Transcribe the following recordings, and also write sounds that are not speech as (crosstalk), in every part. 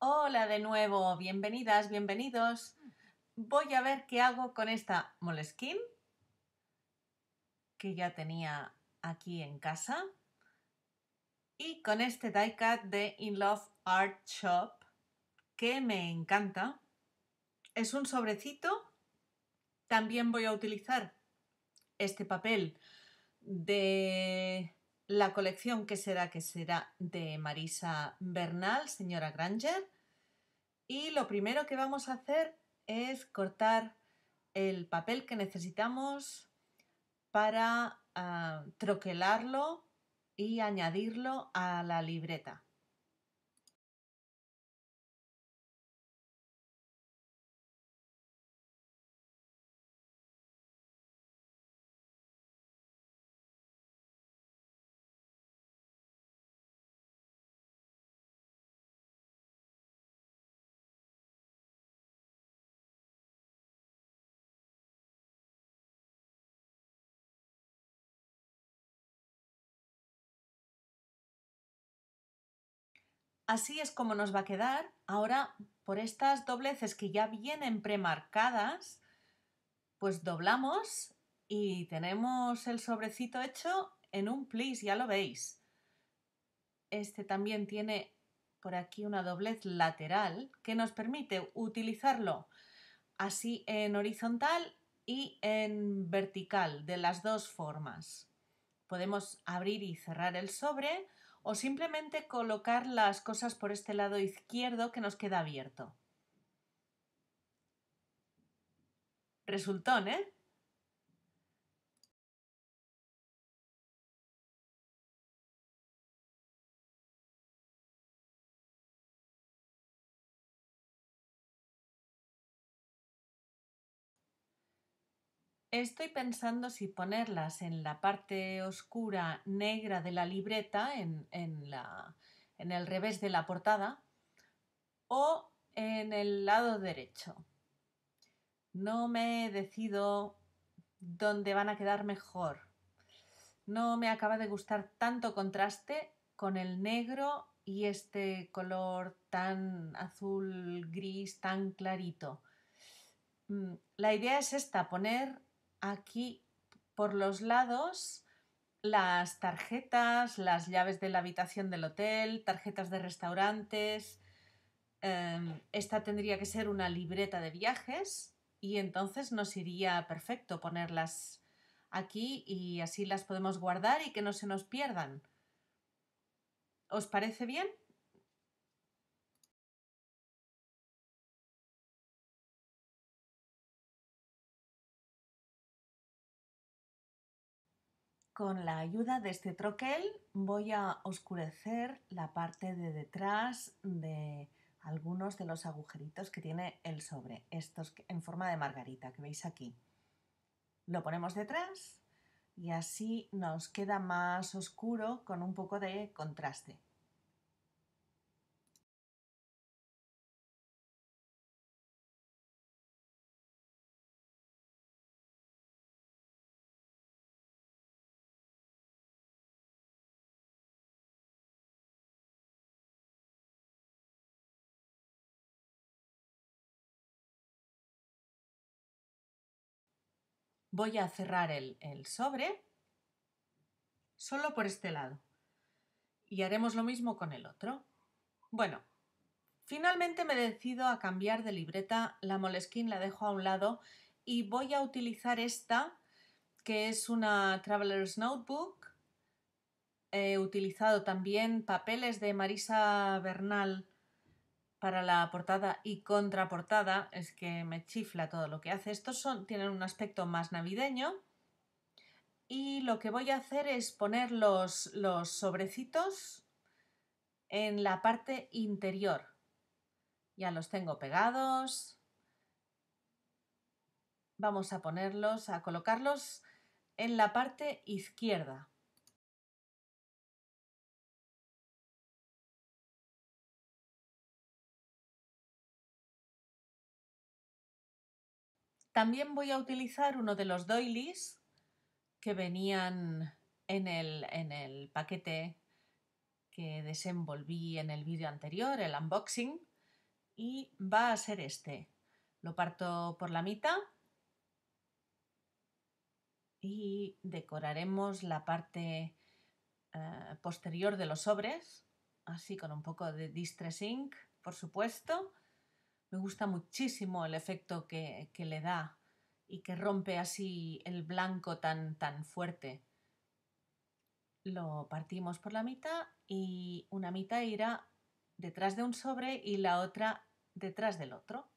Hola de nuevo, bienvenidas, bienvenidos. Mm. Voy a ver qué hago con esta moleskin que ya tenía aquí en casa y con este die-cut de In Love Art Shop que me encanta. Es un sobrecito. También voy a utilizar este papel de la colección que será que será de Marisa Bernal, señora Granger. Y lo primero que vamos a hacer es cortar el papel que necesitamos para ah, troquelarlo y añadirlo a la libreta. Así es como nos va a quedar ahora por estas dobleces que ya vienen premarcadas, pues doblamos y tenemos el sobrecito hecho en un plis, ya lo veis. Este también tiene por aquí una doblez lateral que nos permite utilizarlo así en horizontal y en vertical, de las dos formas. Podemos abrir y cerrar el sobre o simplemente colocar las cosas por este lado izquierdo que nos queda abierto. Resultón, ¿eh? Estoy pensando si ponerlas en la parte oscura negra de la libreta, en, el revés de la portada, o en el lado derecho. No me he decido dónde van a quedar mejor. No me acaba de gustar tanto contraste con el negro y este color tan azul gris, tan clarito. Mm, la idea es esta, poner aquí por los lados las tarjetas, las llaves de la habitación del hotel, tarjetas de restaurantes. Em, esta tendría que ser una libreta de viajes y entonces nos iría perfecto ponerlas aquí y así las podemos guardar y que no se nos pierdan. ¿Os parece bien? Con la ayuda de este troquel voy a oscurecer la parte de detrás de algunos de los agujeritos que tiene el sobre, estos en forma de margarita que veis aquí. Lo ponemos detrás y así nos queda más oscuro con un poco de contraste. voy a cerrar el, sobre solo por este lado y haremos lo mismo con el otro. Bueno, finalmente me decido a cambiar de libreta, la molesquín la dejo a un lado y voy a utilizar esta que es una Traveler's Notebook. He utilizado también papeles de Marisa Bernal para la portada y contraportada es que me chifla todo lo que hace. Estos son, tienen un aspecto más navideño. Y lo que voy a hacer es poner los, los sobrecitos en la parte interior. Ya los tengo pegados. Vamos a ponerlos, a colocarlos en la parte izquierda. También voy a utilizar uno de los doilies que venían en el, paquete que desenvolví en el vídeo anterior, el unboxing, y va a ser este. Lo parto por la mitad y decoraremos la parte eh, posterior de los sobres, así con un poco de Distress Ink, por supuesto, me gusta muchísimo el efecto que, le da y que rompe así el blanco tan, tan fuerte. Lo partimos por la mitad y una mitad irá detrás de un sobre y la otra detrás del otro.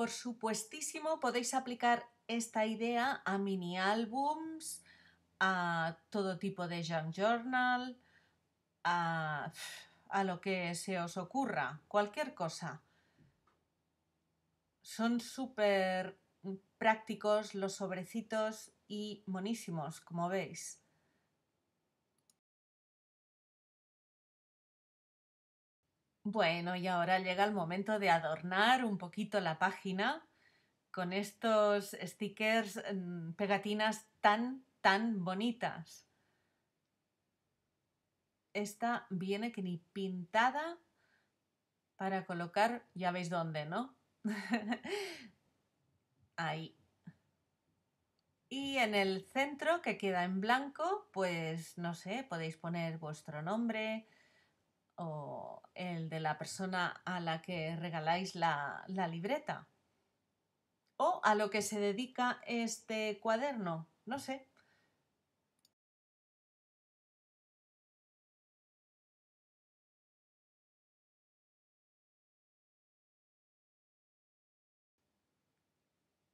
Por supuestísimo, podéis aplicar esta idea a mini álbums, a todo tipo de Young journal, a, a lo que se os ocurra, cualquier cosa. Son súper prácticos los sobrecitos y monísimos, como veis. Bueno, y ahora llega el momento de adornar un poquito la página con estos stickers, mm, pegatinas tan, tan bonitas. Esta viene que ni pintada para colocar, ya veis dónde, ¿no? (laughs) Ahí. Y en el centro que queda en blanco, pues no sé, podéis poner vuestro nombre o la persona a la que regaláis la libreta o a lo que se dedica este cuaderno, no sé.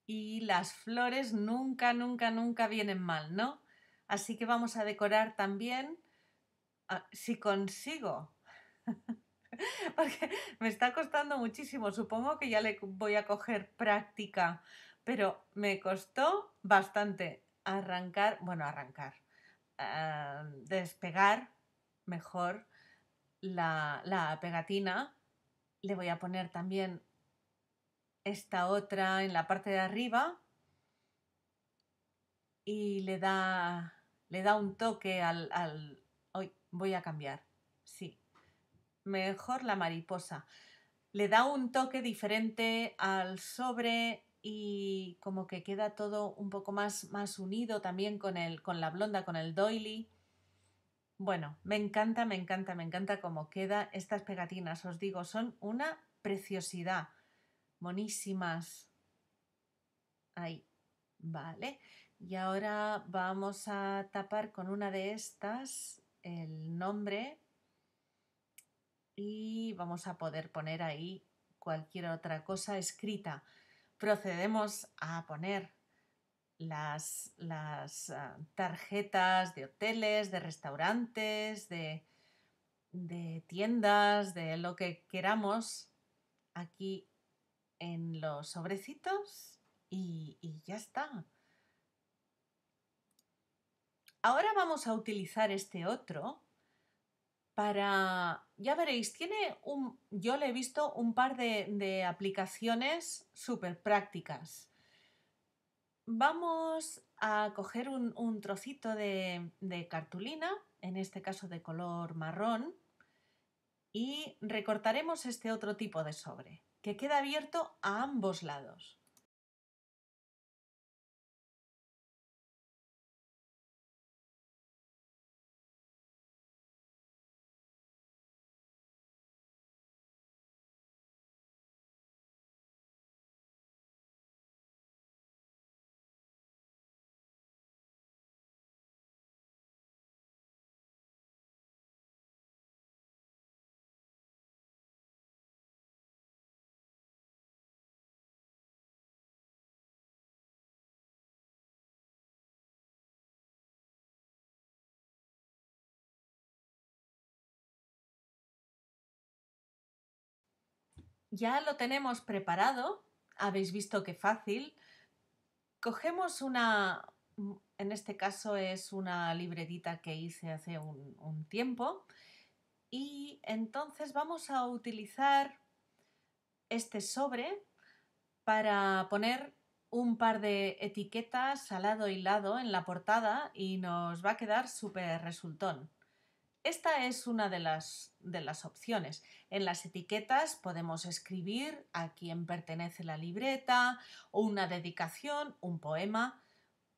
Y las flores nunca, nunca, nunca vienen mal, ¿no? Así que vamos a decorar también, ah, si consigo. (laughs) (laughs) porque me está costando muchísimo. Supongo que ya le voy a coger práctica, pero me costó bastante arrancar, bueno, arrancar, ah, despegar mejor la, pegatina. Le voy a poner también esta otra en la parte de arriba y le da, le da un toque al... al... Hoy voy a cambiar, sí, mejor la mariposa. Le da un toque diferente al sobre y como que queda todo un poco más, más unido también con, el, con la blonda, con el doily. Bueno, me encanta, me encanta, me encanta cómo queda estas pegatinas. Os digo, son una preciosidad. Monísimas. Ahí. Vale. Y ahora vamos a tapar con una de estas el nombre y vamos a poder poner ahí cualquier otra cosa escrita. Procedemos a poner las, ah, tarjetas de hoteles, de restaurantes, de, tiendas, de lo que queramos aquí en los sobrecitos y, ya está. Ahora vamos a utilizar este otro para, ya veréis, tiene un, yo le he visto un par de, aplicaciones súper prácticas. Vamos a coger un, trocito de cartulina, en este caso de color marrón, y recortaremos este otro tipo de sobre, que queda abierto a ambos lados. Ya lo tenemos preparado, habéis visto qué fácil. Cogemos una, mm, en este caso es una libretita que hice hace un, tiempo y entonces vamos a utilizar este sobre para poner un par de etiquetas al lado y lado en la portada y nos va a quedar súper resultón. Esta es una de las, de las opciones. En las etiquetas podemos escribir a quién pertenece la libreta, o una dedicación, un poema.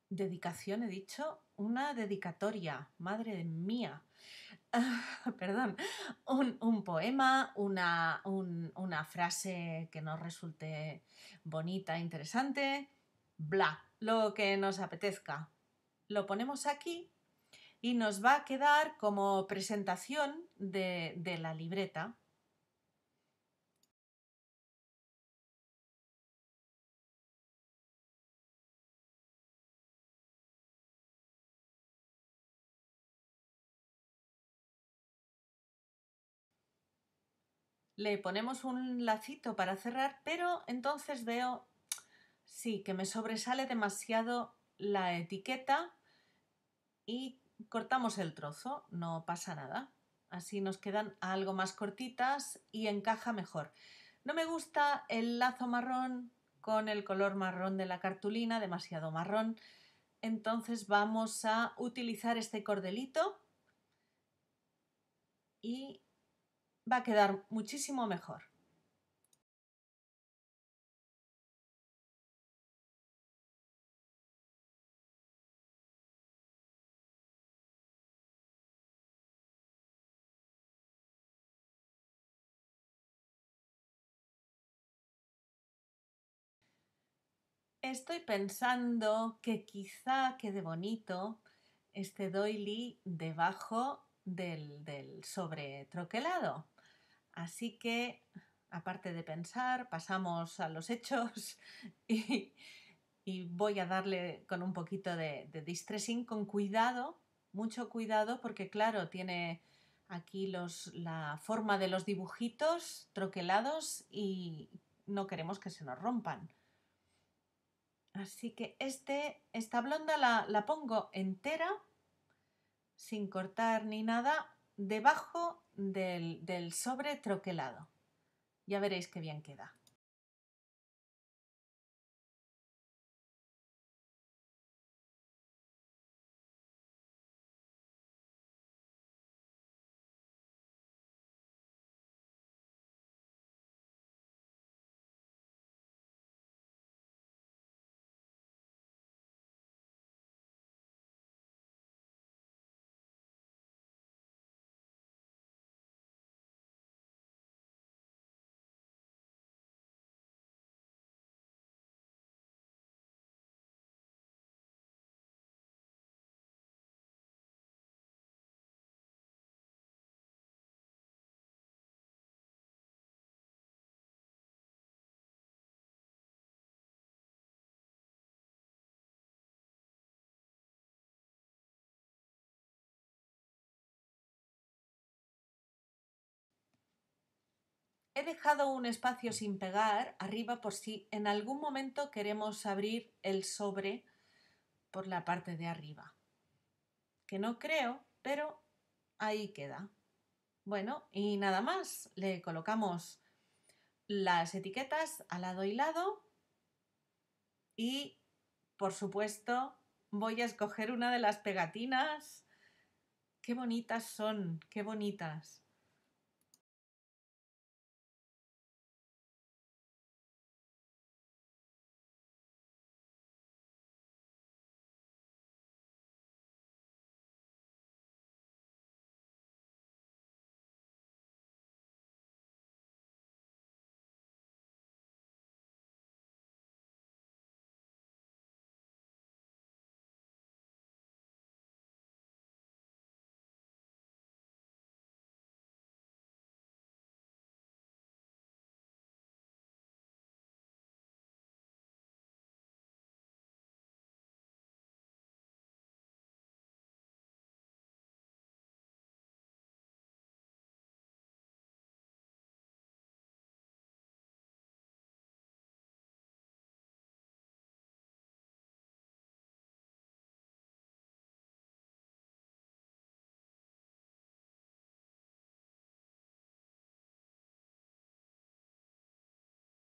Dedicación, he dicho, una dedicatoria, madre mía. (laughs) Perdón, un, poema, una, una frase que nos resulte bonita, interesante, bla, lo que nos apetezca. Lo ponemos aquí y nos va a quedar como presentación de, la libreta. le ponemos un lacito para cerrar, pero entonces veo, sí, que me sobresale demasiado la etiqueta y cortamos el trozo, no pasa nada. Así nos quedan algo más cortitas y encaja mejor. No me gusta el lazo marrón con el color marrón de la cartulina, demasiado marrón. Entonces vamos a utilizar este cordelito y va a quedar muchísimo mejor. Estoy pensando que quizá quede bonito este doily debajo del, sobre troquelado. Así que, aparte de pensar, pasamos a los hechos (laughs) y, voy a darle con un poquito de, de distressing, con cuidado, mucho cuidado, porque claro, tiene aquí los, la forma de los dibujitos troquelados y no queremos que se nos rompan. Así que este, esta blonda la, pongo entera, sin cortar ni nada, debajo del, del sobre troquelado. Ya veréis qué bien queda. he dejado un espacio sin pegar arriba por si en algún momento queremos abrir el sobre por la parte de arriba. Que no creo, pero ahí queda. Bueno, y nada más, le colocamos las etiquetas a lado y lado y, por supuesto, voy a escoger una de las pegatinas. Qué bonitas son, qué bonitas.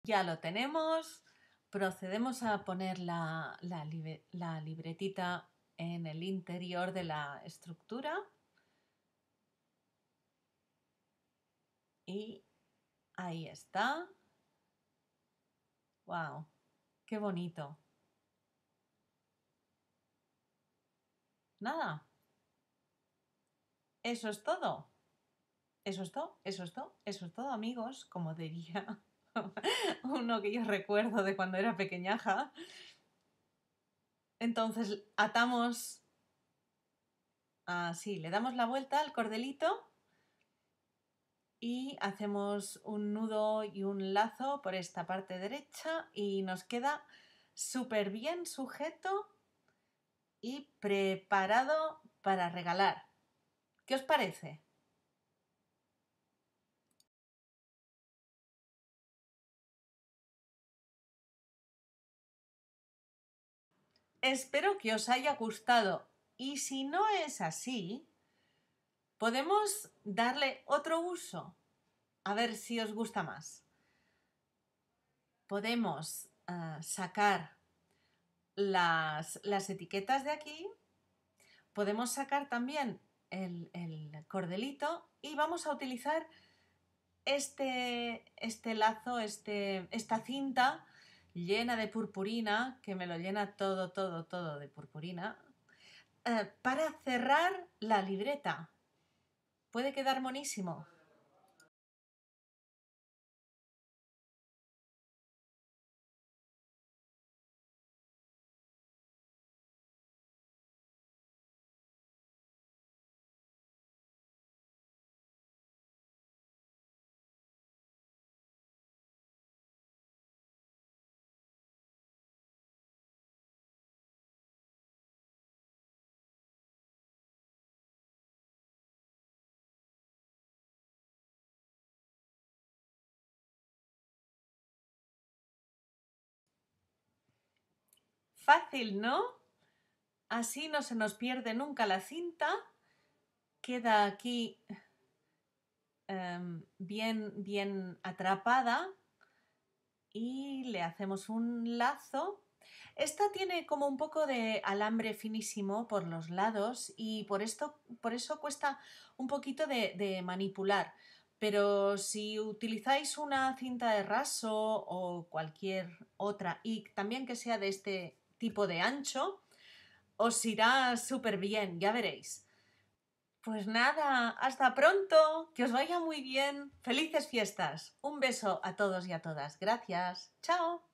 Ya lo tenemos. Procedemos a poner la, libretita en el interior de la estructura. Y ahí está. ¡Wow! ¡Qué bonito! Nada. Eso es todo. Eso es todo, eso es todo, eso es todo, amigos, como diría (laughs) uno que yo recuerdo de cuando era pequeñaja. Entonces atamos, así, le damos la vuelta al cordelito y hacemos un nudo y un lazo por esta parte derecha y nos queda súper bien sujeto y preparado para regalar. ¿Qué os parece? Espero que os haya gustado y si no es así, podemos darle otro uso, a ver si os gusta más. Podemos ah, sacar las, etiquetas de aquí, podemos sacar también el, cordelito y vamos a utilizar este, este lazo, este, esta cinta llena de purpurina, que me lo llena todo, todo, todo de purpurina, eh, para cerrar la libreta. Puede quedar monísimo. Fácil, ¿no? Así no se nos pierde nunca la cinta. Queda aquí em, bien, bien atrapada. Y le hacemos un lazo. Esta tiene como un poco de alambre finísimo por los lados y por, esto, por eso cuesta un poquito de, de manipular. Pero si utilizáis una cinta de raso o cualquier otra y también que sea de este tipo de ancho, os irá súper bien, ya veréis. Pues nada, hasta pronto, que os vaya muy bien, felices fiestas, un beso a todos y a todas, gracias, chao.